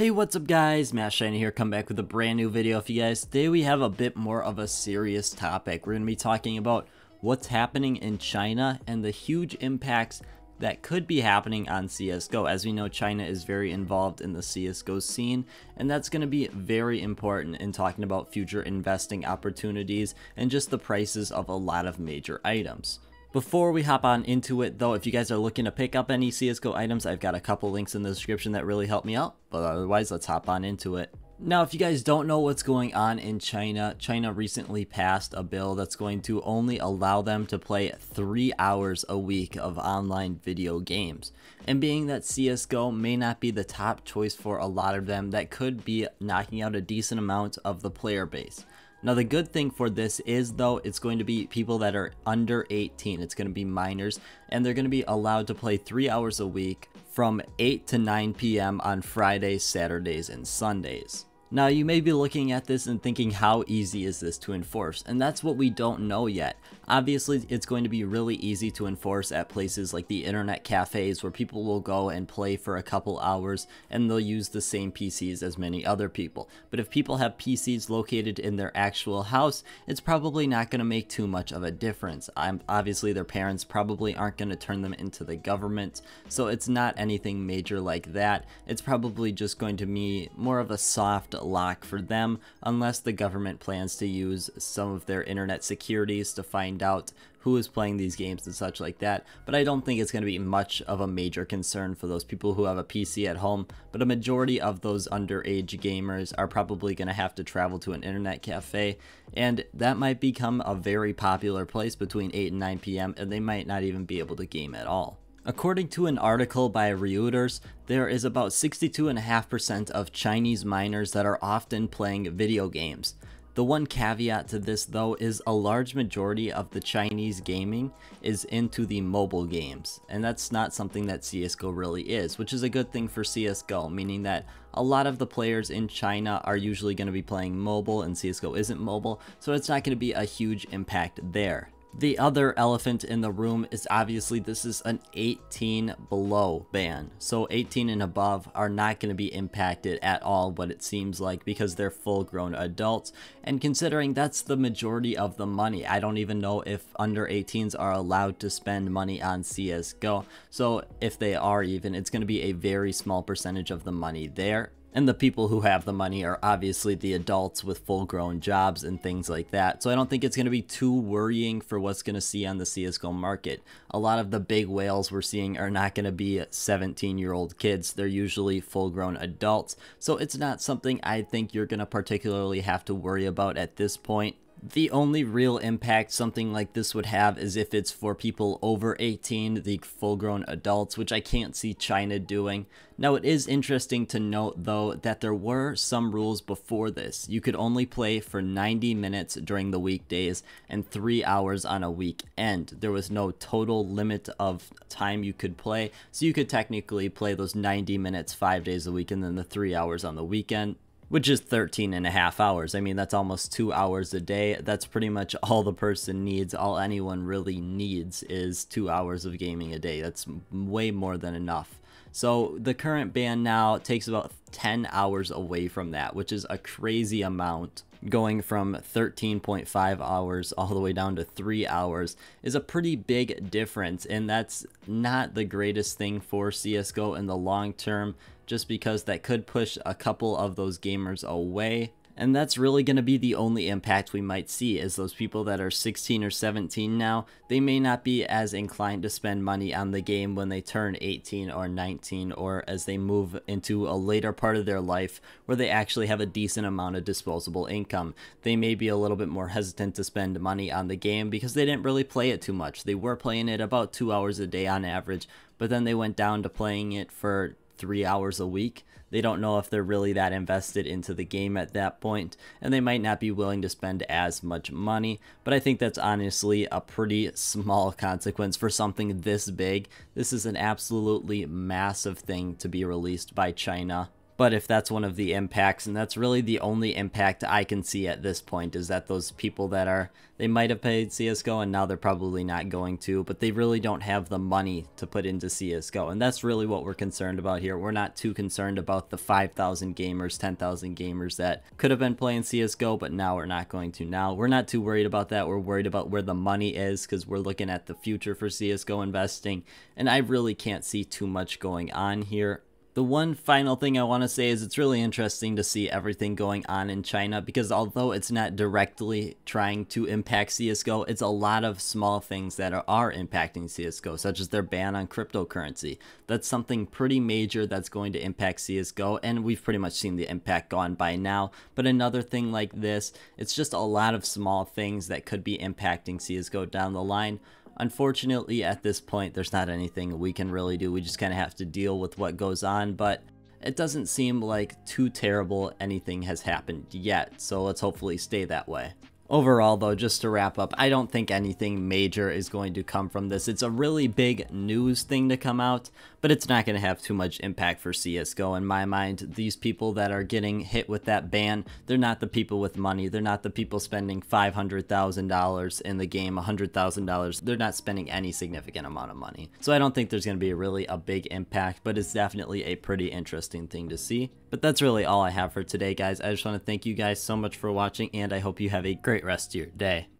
Hey what's up guys, Matt Shiny here, come back with a brand new video for you guys. Today we have a bit more of a serious topic. We're going to be talking about what's happening in China and the huge impacts that could be happening on CSGO. As we know, China is very involved in the CSGO scene, and that's going to be very important in talking about future investing opportunities and just the prices of a lot of major items. Before we hop on into it though, if you guys are looking to pick up any CSGO items, I've got a couple links in the description that really help me out, but otherwise let's hop on into it. Now, if you guys don't know what's going on in China, China recently passed a bill that's going to only allow them to play three hours a week of online video games. And being that CSGO may not be the top choice for a lot of them, that could be knocking out a decent amount of the player base. Now the good thing for this is though, it's going to be people that are under 18. It's going to be minors and they're going to be allowed to play three hours a week from 8 to 9 p.m. on Fridays, Saturdays, and Sundays. Now you may be looking at this and thinking how easy is this to enforce and that's what we don't know yet. Obviously it's going to be really easy to enforce at places like the internet cafes where people will go and play for a couple hours and they'll use the same PCs as many other people. But if people have PCs located in their actual house it's probably not going to make too much of a difference. I'm, obviously their parents probably aren't going to turn them into the government so it's not anything major like that. It's probably just going to be more of a soft lock for them unless the government plans to use some of their internet securities to find out who is playing these games and such like that. But I don't think it's going to be much of a major concern for those people who have a PC at home. But a majority of those underage gamers are probably going to have to travel to an internet cafe. And that might become a very popular place between 8 and 9 p.m. and they might not even be able to game at all. According to an article by Reuters, there is about 62.5% of Chinese miners that are often playing video games. The one caveat to this though is a large majority of the Chinese gaming is into the mobile games, and that's not something that CSGO really is, which is a good thing for CSGO, meaning that a lot of the players in China are usually going to be playing mobile and CSGO isn't mobile, so it's not going to be a huge impact there. The other elephant in the room is obviously this is an 18 below ban. So 18 and above are not going to be impacted at all what it seems like because they're full grown adults and considering that's the majority of the money. I don't even know if under 18s are allowed to spend money on CSGO. So if they are even, it's going to be a very small percentage of the money there and the people who have the money are obviously the adults with full grown jobs and things like that. So I don't think it's going to be too worrying for what's going to see on the CSGO market. A lot of the big whales we're seeing are not going to be 17 year old kids, they're usually full grown adults. So it's not something I think you're going to particularly have to worry about at this point. The only real impact something like this would have is if it's for people over 18, the full grown adults, which I can't see China doing. Now, it is interesting to note, though, that there were some rules before this. You could only play for 90 minutes during the weekdays and 3 hours on a weekend. There was no total limit of time you could play, so you could technically play those 90 minutes 5 days a week and then the 3 hours on the weekend which is 13 and a half hours. I mean, that's almost two hours a day. That's pretty much all the person needs, all anyone really needs is two hours of gaming a day. That's way more than enough. So the current ban now takes about 10 hours away from that, which is a crazy amount. Going from 13.5 hours all the way down to 3 hours is a pretty big difference, and that's not the greatest thing for CSGO in the long term, just because that could push a couple of those gamers away and that's really going to be the only impact we might see is those people that are 16 or 17 now, they may not be as inclined to spend money on the game when they turn 18 or 19 or as they move into a later part of their life where they actually have a decent amount of disposable income. They may be a little bit more hesitant to spend money on the game because they didn't really play it too much. They were playing it about two hours a day on average, but then they went down to playing it for three hours a week. They don't know if they're really that invested into the game at that point, and they might not be willing to spend as much money. But I think that's honestly a pretty small consequence for something this big. This is an absolutely massive thing to be released by China but if that's one of the impacts and that's really the only impact i can see at this point is that those people that are they might have paid csgo and now they're probably not going to but they really don't have the money to put into csgo and that's really what we're concerned about here we're not too concerned about the 5000 gamers 10000 gamers that could have been playing csgo but now we're not going to now we're not too worried about that we're worried about where the money is because we're looking at the future for csgo investing and i really can't see too much going on here the one final thing I want to say is it's really interesting to see everything going on in China because although it's not directly trying to impact CSGO, it's a lot of small things that are, are impacting CSGO, such as their ban on cryptocurrency. That's something pretty major that's going to impact CSGO, and we've pretty much seen the impact gone by now. But another thing like this, it's just a lot of small things that could be impacting CSGO down the line. Unfortunately, at this point, there's not anything we can really do. We just kind of have to deal with what goes on, but it doesn't seem like too terrible anything has happened yet, so let's hopefully stay that way. Overall though, just to wrap up, I don't think anything major is going to come from this. It's a really big news thing to come out, but it's not going to have too much impact for CSGO in my mind. These people that are getting hit with that ban, they're not the people with money. They're not the people spending $500,000 in the game, $100,000. They're not spending any significant amount of money. So I don't think there's going to be really a big impact, but it's definitely a pretty interesting thing to see. But that's really all I have for today, guys. I just want to thank you guys so much for watching, and I hope you have a great rest of your day.